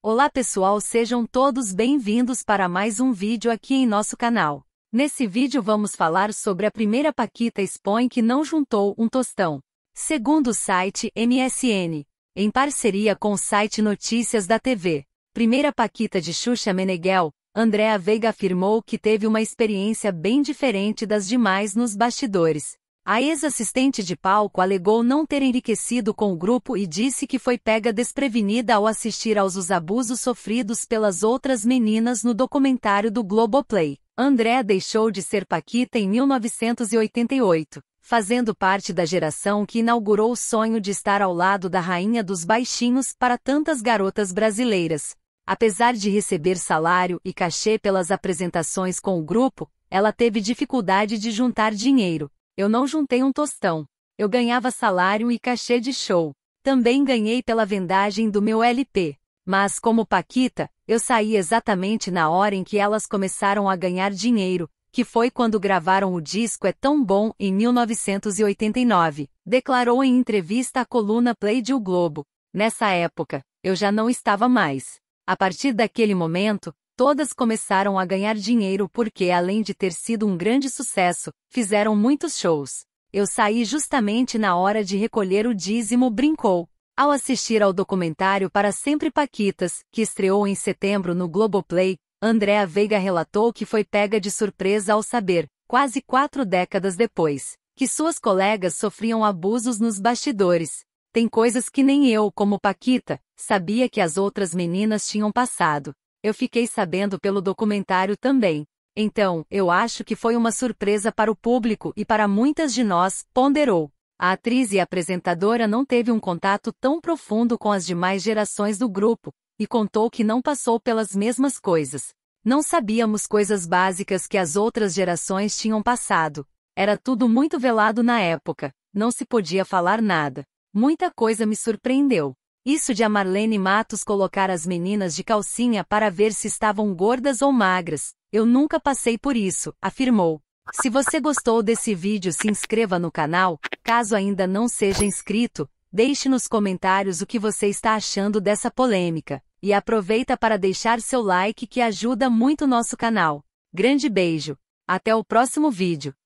Olá pessoal, sejam todos bem-vindos para mais um vídeo aqui em nosso canal. Nesse vídeo vamos falar sobre a primeira Paquita expõe que não juntou um tostão. Segundo o site MSN, em parceria com o site Notícias da TV, primeira Paquita de Xuxa Meneghel, Andréa Veiga afirmou que teve uma experiência bem diferente das demais nos bastidores, a ex-assistente de palco alegou não ter enriquecido com o grupo e disse que foi pega desprevenida ao assistir aos abusos sofridos pelas outras meninas no documentário do Globoplay. André deixou de ser Paquita em 1988, fazendo parte da geração que inaugurou o sonho de estar ao lado da rainha dos baixinhos para tantas garotas brasileiras. Apesar de receber salário e cachê pelas apresentações com o grupo, ela teve dificuldade de juntar dinheiro eu não juntei um tostão. Eu ganhava salário e cachê de show. Também ganhei pela vendagem do meu LP. Mas, como Paquita, eu saí exatamente na hora em que elas começaram a ganhar dinheiro, que foi quando gravaram o disco É Tão Bom em 1989, declarou em entrevista à coluna Play de O Globo. Nessa época, eu já não estava mais. A partir daquele momento, Todas começaram a ganhar dinheiro porque, além de ter sido um grande sucesso, fizeram muitos shows. Eu saí justamente na hora de recolher o dízimo, brincou. Ao assistir ao documentário Para Sempre Paquitas, que estreou em setembro no Globoplay, Andréa Veiga relatou que foi pega de surpresa ao saber, quase quatro décadas depois, que suas colegas sofriam abusos nos bastidores. Tem coisas que nem eu, como Paquita, sabia que as outras meninas tinham passado. Eu fiquei sabendo pelo documentário também. Então, eu acho que foi uma surpresa para o público e para muitas de nós, ponderou. A atriz e apresentadora não teve um contato tão profundo com as demais gerações do grupo, e contou que não passou pelas mesmas coisas. Não sabíamos coisas básicas que as outras gerações tinham passado. Era tudo muito velado na época, não se podia falar nada. Muita coisa me surpreendeu. Isso de a Marlene Matos colocar as meninas de calcinha para ver se estavam gordas ou magras. Eu nunca passei por isso, afirmou. Se você gostou desse vídeo, se inscreva no canal. Caso ainda não seja inscrito, deixe nos comentários o que você está achando dessa polêmica. E aproveita para deixar seu like que ajuda muito nosso canal. Grande beijo. Até o próximo vídeo.